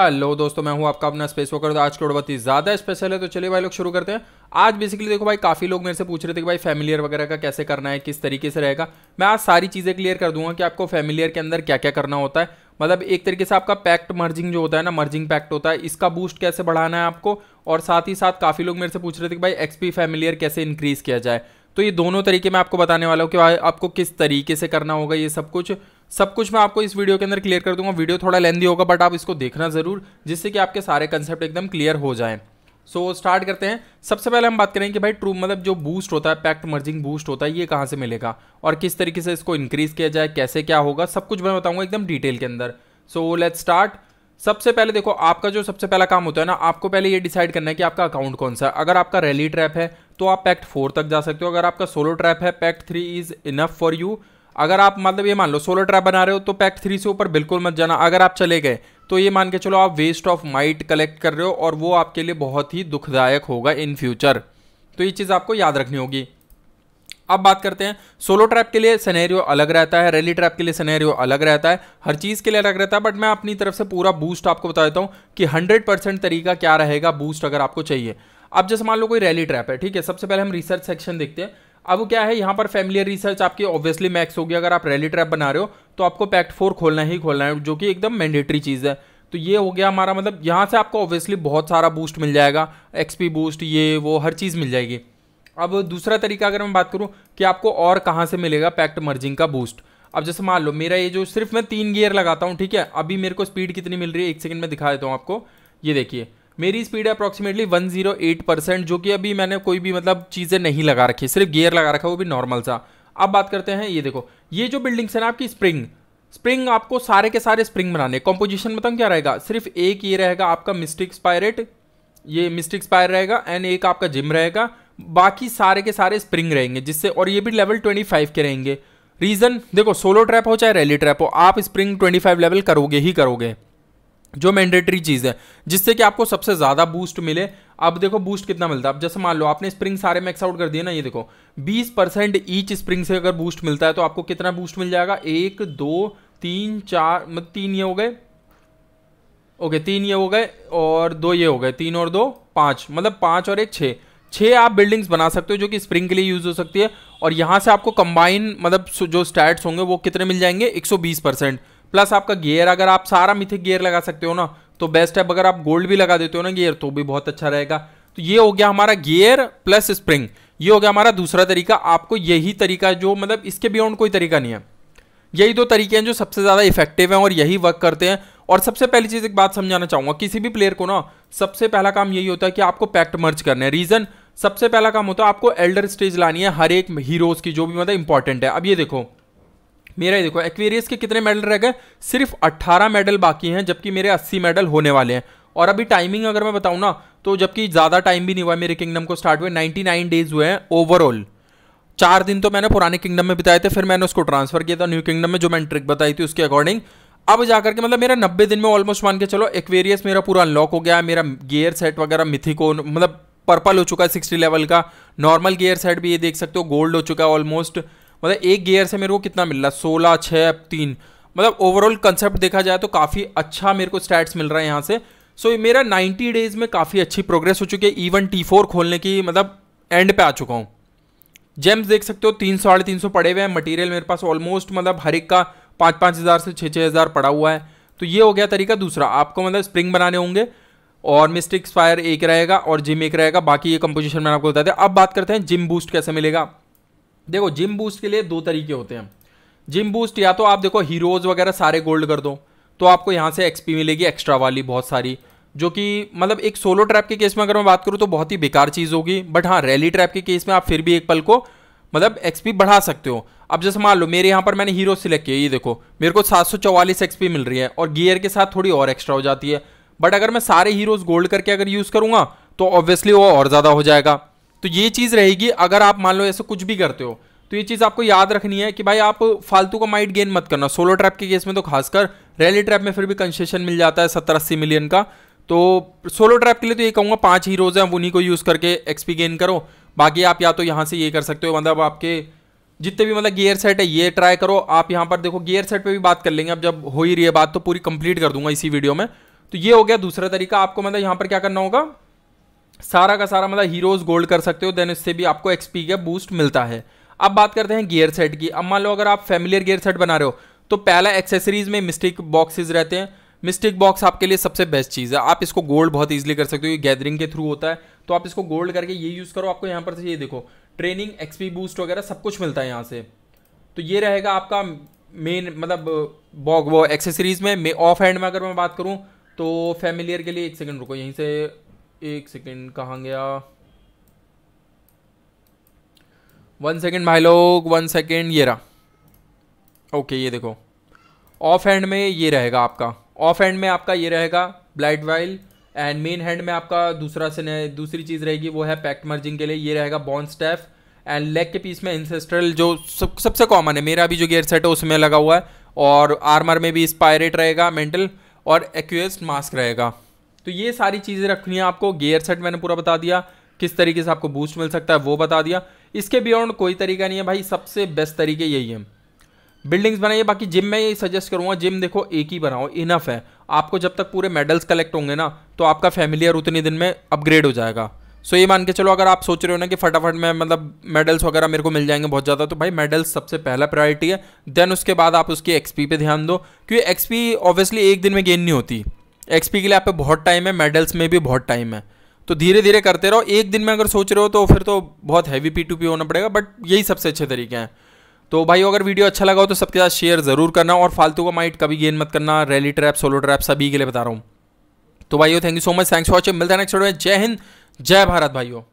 hello दोस्तों मैं हूं आपका अपना स्पेस वॉकर तो आज करोड़ ही ज़्यादा स्पेशल है तो चलिए भाई लोग शुरू करते हैं आज बेसिकली देखो भाई काफ़ी लोग मेरे से पूछ रहे थे कि भाई फैमिलियर वगैरह का कैसे करना है किस तरीके से रहेगा मैं आज सारी चीज़ें क्लियर कर दूंगा कि आपको फैमिलियर के अंदर क्या क्या करना होता है मतलब एक तरीके से आपका पैक्ट मर्जिंग जो होता है ना मर्जिंग पैक्ट होता है इसका बूस्ट कैसे बढ़ाना है आपको और साथ ही साथ काफ़ी लोग मेरे से पूछ रहे थे कि भाई एक्सपी फैमिलियर कैसे इंक्रीज़ किया जाए तो ये दोनों तरीके मैं आपको बताने वाला हूँ कि आपको किस तरीके से करना होगा ये सब कुछ सब कुछ मैं आपको इस वीडियो के अंदर क्लियर कर दूंगा वीडियो थोड़ा लेंदी होगा बट आप इसको देखना ज़रूर जिससे कि आपके सारे कंसेप्ट एकदम क्लियर हो जाए सो so, स्टार्ट करते हैं सबसे पहले हम बात करेंगे कि भाई ट्रू मतलब जो बूस्ट होता है पैक्ट मर्जिंग बूस्ट होता है ये कहाँ से मिलेगा और किस तरीके से इसको इंक्रीज़ किया जाए कैसे क्या होगा सब कुछ मैं बताऊँगा एकदम डिटेल के अंदर सो लेट स्टार्ट सबसे पहले देखो आपका जो सबसे पहला काम होता है ना आपको पहले ये डिसाइड करना है कि आपका अकाउंट कौन सा है अगर आपका रैली ट्रैप है तो आप पैक्ट फोर तक जा सकते हो अगर आपका सोलो ट्रैप है pact three is enough for you अगर आप मतलब ये मान लो सोलो ट्रैप बना रहे हो तो पैक थ्री से ऊपर बिल्कुल मत जाना अगर आप चले गए तो ये मान के चलो आप वेस्ट ऑफ माइट कलेक्ट कर रहे हो और वो आपके लिए बहुत ही दुखदायक होगा इन फ्यूचर तो ये चीज़ आपको याद रखनी होगी अब बात करते हैं सोलो ट्रैप के लिए सनेरियो अलग रहता है रैली ट्रैप के लिए सनेरियो अलग रहता है हर चीज़ के लिए अलग रहता है बट मैं अपनी तरफ से पूरा बूस्ट आपको बता देता हूँ कि हंड्रेड परसेंट तरीका क्या रहेगा बूस्ट अगर आपको चाहिए अब जैसे मान लो कोई रैली ट्रैप है ठीक है सबसे पहले हम रिसर्च सेक्शन देखते हैं अब क्या है यहाँ पर फैमिलियर रिसर्च आपकी ऑब्वियसली मैक्स होगी अगर आप रैली ट्रैप बना रहे हो तो आपको पैक्ट फोर खोलना ही खोलना है जो कि एकदम मैंडेटरी चीज़ है तो ये हो गया हमारा मतलब यहाँ से आपको ऑब्वियसली बहुत सारा बूस्ट मिल जाएगा एक्सपी बूस्ट ये वो हर चीज़ मिल जाएगी अब दूसरा तरीका अगर मैं बात करूँ कि आपको और कहाँ से मिलेगा पैक्ट मर्जिंग का बूस्ट अब जैसे मान लो मेरा ये जो सिर्फ मैं तीन गियर लगाता हूँ ठीक है अभी मेरे को स्पीड कितनी मिल रही है एक सेकेंड में दिखा देता हूँ आपको ये देखिए मेरी स्पीड है अप्रॉक्सीमेटली 108 परसेंट जो कि अभी मैंने कोई भी मतलब चीज़ें नहीं लगा रखी सिर्फ गियर लगा रखा वो भी नॉर्मल सा अब बात करते हैं ये देखो ये जो बिल्डिंग्स है ना आपकी स्प्रिंग स्प्रिंग आपको सारे के सारे स्प्रिंग बनाने कॉम्पोजिशन बताऊँ क्या रहेगा सिर्फ एक ये रहेगा आपका मिस्टिक स्पायरेट ये मिस्टिक स्पायर रहेगा एंड एक आपका जिम रहेगा बाकी सारे के सारे स्प्रिंग रहेंगे जिससे और ये भी लेवल 25 के रहेंगे रीज़न देखो सोलो ट्रैप हो चाहे रैली ट्रैप हो आप स्प्रिंग 25 लेवल करोगे ही करोगे जो मैंडेटरी चीज़ है जिससे कि आपको सबसे ज़्यादा बूस्ट मिले अब देखो बूस्ट कितना मिलता है अब जैसे मान लो आपने स्प्रिंग सारे मैक्स आउट कर दिए ना ये देखो 20 परसेंट ईच स्प्रिंग से अगर बूस्ट मिलता है तो आपको कितना बूस्ट मिल जाएगा एक दो तीन चार मतलब तीन ये हो गए ओके तीन ये हो गए और दो ये हो गए तीन और दो पाँच मतलब पाँच और एक छः छः आप बिल्डिंग्स बना सकते हो जो कि स्प्रिंग के लिए यूज़ हो सकती है और यहाँ से आपको कंबाइन मतलब जो स्टैट्स होंगे वो कितने मिल जाएंगे एक परसेंट प्लस आपका गियर अगर आप सारा मिथिक गियर लगा सकते हो ना तो बेस्ट है अगर आप गोल्ड भी लगा देते हो ना गियर तो भी बहुत अच्छा रहेगा तो ये हो गया हमारा गियर प्लस स्प्रिंग ये हो गया हमारा दूसरा तरीका आपको यही तरीका जो मतलब इसके बियॉन्ड कोई तरीका नहीं है यही दो तरीके हैं जो सबसे ज़्यादा इफेक्टिव हैं और यही वर्क करते हैं और सबसे पहली चीज़ एक बात समझाना चाहूँगा किसी भी प्लेयर को ना सबसे पहला काम यही होता है कि आपको पैक्ट मर्ज करना है रीज़न सबसे पहला काम होता है आपको एल्डर स्टेज लानी है हर एक हीरोज़ की जो भी मतलब इंपॉर्टेंट है अब ये देखो मेरा ये देखो एक्वेरियस के कितने मेडल रह गए सिर्फ 18 मेडल बाकी हैं जबकि मेरे 80 मेडल होने वाले हैं और अभी टाइमिंग अगर मैं बताऊँ ना तो जबकि ज़्यादा टाइम भी नहीं हुआ मेरे किंगडम को स्टार्ट हुए 99 डेज हुए हैं ओवरऑल चार दिन तो मैंने पुराने किंगडम में बिताए थे फिर मैंने उसको ट्रांसफर किया था न्यू किंगडम में जो मैंने ट्रिक बताई थी उसके अकॉर्डिंग अब जाकर के मतलब मेरा नब्बे दिन में ऑलमोस्ट मान के चलो एक्वेरियस मेरा पूरा अनलॉक हो गया मेरा गियर सेट वगैरह मिथिको मतलब पर्पल हो चुका है सिक्सटी लेवल का नॉर्मल गियर सेट भी ये देख सकते हो गोल्ड हो चुका है ऑलमोस्ट मतलब एक गियर से मेरे को कितना मिल रहा है सोलह छः तीन मतलब ओवरऑल कंसेप्ट देखा जाए तो काफ़ी अच्छा मेरे को स्टैट्स मिल रहा है यहाँ से सो so, मेरा 90 डेज़ में काफ़ी अच्छी प्रोग्रेस हो चुकी है इवन टी फोर खोलने की मतलब एंड पे आ चुका हूँ जेम्स देख सकते हो तीन सौ साढ़े तीन सौ पड़े हुए हैं मटेरियल मेरे पास ऑलमोस्ट मतलब हर एक का पाँच पाँच हज़ार से छः छः हज़ार पड़ा हुआ है तो ये हो गया तरीका दूसरा आपको मतलब स्प्रिंग बनाने होंगे और मिस्टिक्स फायर एक रहेगा और जिम एक रहेगा बाकी ये कंपोजिशन मैंने आपको बता दिया अब बात करते हैं जिम बूस्ट कैसे मिलेगा देखो जिम बूस्ट के लिए दो तरीके होते हैं जिम बूस्ट या तो आप देखो हीरोज़ वगैरह सारे गोल्ड कर दो तो आपको यहाँ से एक्सपी मिलेगी एक्स्ट्रा वाली बहुत सारी जो कि मतलब एक सोलो ट्रैप के केस में अगर मैं बात करूँ तो बहुत ही बेकार चीज़ होगी बट हाँ रैली ट्रैप के केस में आप फिर भी एक पल को मतलब एक्सपी बढ़ा सकते हो अब जैसे मान लो मेरे यहाँ पर मैंने हीरो सिलेक्ट किया ये देखो मेरे को सात एक्सपी मिल रही है और गियर के साथ थोड़ी और एक्स्ट्रा हो जाती है बट अगर मैं सारे हीरोज़ गोल्ड करके अगर यूज़ करूँगा तो ऑब्वियसली वो और ज़्यादा हो जाएगा तो ये चीज़ रहेगी अगर आप मान लो ऐसे कुछ भी करते हो तो ये चीज़ आपको याद रखनी है कि भाई आप फालतू का माइट गेन मत करना सोलो ट्रैप के केस में तो खासकर रैली ट्रैप में फिर भी कंसेशन मिल जाता है सत्तर अस्सी मिलियन का तो सोलो ट्रैप के लिए तो ये कहूँगा पांच हीरोज़ हैं उन्हीं को यूज़ करके एक्सपी गेन करो बाकी आप या तो यहाँ से ये कर सकते हो मतलब आपके जितने भी मतलब गियर सेट है ये ट्राई करो आप यहाँ पर देखो गियर सेट पर भी बात कर लेंगे अब जब हो ही रही है बात तो पूरी कंप्लीट कर दूंगा इसी वीडियो में तो ये हो गया दूसरा तरीका आपको मतलब यहाँ पर क्या करना होगा सारा का सारा मतलब हीरोज गोल्ड कर सकते हो देन इससे भी आपको एक्सपी का बूस्ट मिलता है अब बात करते हैं गियर सेट की अब मान लो अगर आप फेमिलियर गियर सेट बना रहे हो तो पहला एक्सेसरीज में मिस्टिक बॉक्सेज रहते हैं मिस्टिक बॉक्स आपके लिए सबसे बेस्ट चीज़ है आप इसको गोल्ड बहुत ईजिली कर सकते हो ये गैदरिंग के थ्रू होता है तो आप इसको गोल्ड करके ये यूज़ करो आपको यहाँ पर से ये देखो ट्रेनिंग एक्सपी बूस्ट वगैरह सब कुछ मिलता है यहाँ से तो ये रहेगा आपका मेन मतलब बॉक वो एक्सेसरीज में ऑफ हैंड में अगर मैं बात करूँ तो फैमिलियर के लिए एक सेकेंड रुको यहीं से एक सेकेंड कहाँ गया वन सेकेंड भाई लोग वन सेकेंड ये रहा ओके ये देखो ऑफ हैंड में ये रहेगा आपका ऑफ हैंड में आपका ये रहेगा blight while and main hand में आपका दूसरा से दूसरी चीज़ रहेगी वो है पैक्ट मर्जिंग के लिए ये रहेगा बॉन्ड स्टेफ एंड लेग के पीस में इंसेस्ट्रल जो सब सबसे कॉमन है मेरा भी जो गेयर सेट है उसमें लगा हुआ है और आर्मर में भी स्पायरेट रहेगा मेंटल और एक्यूएस्ट मास्क रहेगा तो ये सारी चीज़ें रखनी है आपको गेयर सेट मैंने पूरा बता दिया किस तरीके से आपको बूस्ट मिल सकता है वो बता दिया इसके बियॉन्ड कोई तरीका नहीं है भाई सबसे बेस्ट तरीके यही है बिल्डिंग्स बनाइए बाकी जिम में ये सजेस्ट करूँगा जिम देखो एक ही बनाओ इनफ है आपको जब तक पूरे मेडल्स कलेक्ट होंगे ना तो आपका फैमिलियर उतने दिन में अपग्रेड हो जाएगा सो ये मान के चलो अगर आप सोच रहे हो ना कि फटाफट में मतलब मेडल्स वगैरह मेरे को मिल जाएंगे बहुत ज़्यादा तो भाई मेडल्स सबसे पहला प्रायोरिटी है देन उसके बाद आप उसकी एक्सपी पे ध्यान दो क्योंकि एक्सपी ऑब्वियसली एक दिन में गेन नहीं होती एक्सपी के लिए आप पे बहुत टाइम है मेडल्स में भी बहुत टाइम है तो धीरे धीरे करते रहो एक दिन में अगर सोच रहे हो तो फिर तो बहुत हैवी पी टू पी होना पड़ेगा बट यही सबसे अच्छे तरीके हैं तो भाई अगर वीडियो अच्छा लगा हो तो सबके साथ शेयर ज़रूर करना और फालतू का माइट कभी गेन मत करना रैली ट्रैप सोलो ट्रैप सभी के लिए बता रहा हूँ तो भाइयों thank you so much thanks for watching मिलता है नेक्स्ट वीडियो में जय हिंद जय भारत भाइयों